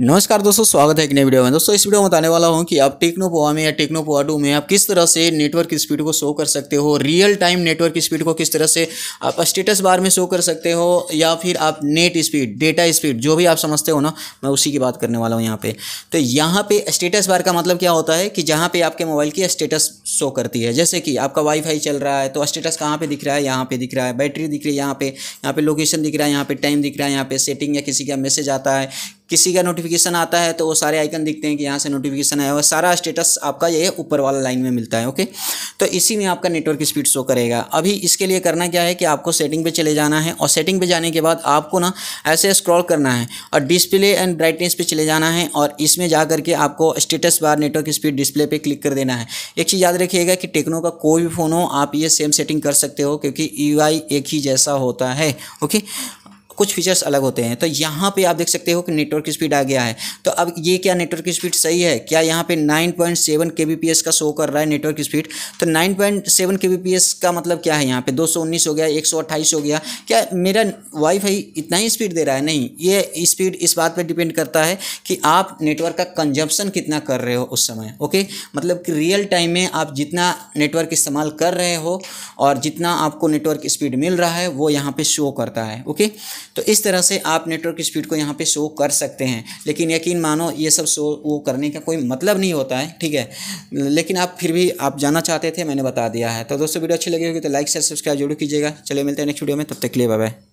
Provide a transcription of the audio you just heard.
नमस्कार दोस्तों स्वागत है एक नए वीडियो में दोस्तों इस वीडियो में बताने वाला हूं कि आप टेक्नो पोवा में या टेक्नो पोवा टू में आप किस तरह से नेटवर्क स्पीड को शो कर सकते हो रियल टाइम नेटवर्क स्पीड को किस तरह से आप स्टेटस बार में शो कर सकते हो या फिर आप नेट स्पीड डेटा स्पीड जो भी आप समझते हो ना मैं उसी की बात करने वाला हूँ यहाँ पर तो यहाँ पर स्टेटस बार का मतलब क्या होता है कि जहाँ पर आपके मोबाइल की स्टेटस शो करती है जैसे कि आपका वाईफाई चल रहा है तो स्टेटस कहाँ पर दिख रहा है यहाँ पर दिख रहा है बैटरी दिख रही है यहाँ पर यहाँ पर लोकेशन दिख रहा है यहाँ पर टाइम दिख रहा है यहाँ पर सेटिंग या किसी का मैसेज आता है किसी का नोटिफिकेशन आता है तो वो सारे आइकन दिखते हैं कि यहाँ से नोटिफिकेशन आया हुआ सारा स्टेटस आपका ये ऊपर वाला लाइन में मिलता है ओके तो इसी में आपका नेटवर्क स्पीड शो करेगा अभी इसके लिए करना क्या है कि आपको सेटिंग पे चले जाना है और सेटिंग पे जाने के बाद आपको ना ऐसे स्क्रॉल करना है और डिस्प्ले एंड ब्राइटनेस पर चले जाना है और इसमें जा करके आपको status bar network speed display पर क्लिक कर देना है एक चीज़ याद रखिएगा कि टेक्नो का कोई भी फ़ोन हो आप ये सेम सेटिंग कर सकते हो क्योंकि यू एक ही जैसा होता है ओके कुछ फीचर्स अलग होते हैं तो यहाँ पे आप देख सकते हो कि नेटवर्क स्पीड आ गया है तो अब ये क्या नेटवर्क स्पीड सही है क्या यहाँ पे 9.7 पॉइंट का शो कर रहा है नेटवर्क स्पीड तो 9.7 पॉइंट का मतलब क्या है यहाँ पे 219 हो गया 128 हो गया क्या मेरा वाईफाई इतना ही स्पीड दे रहा है नहीं ये स्पीड इस बात पर डिपेंड करता है कि आप नेटवर्क का कंजप्शन कितना कर रहे हो उस समय ओके मतलब कि रियल टाइम में आप जितना नेटवर्क इस्तेमाल कर रहे हो और जितना आपको नेटवर्क स्पीड मिल रहा है वो यहाँ पे शो करता है ओके तो इस तरह से आप नेटवर्क स्पीड को यहाँ पे शो कर सकते हैं लेकिन यकीन मानो ये सब शो वो करने का कोई मतलब नहीं होता है ठीक है लेकिन आप फिर भी आप जाना चाहते थे मैंने बता दिया है तो दोस्तों वीडियो अच्छी लगी होगी तो लाइक शेयर सब्सक्राइब जरूर कीजिएगा चले मिलते हैं नेक्स्ट वीडियो में तब तक के लिए बाय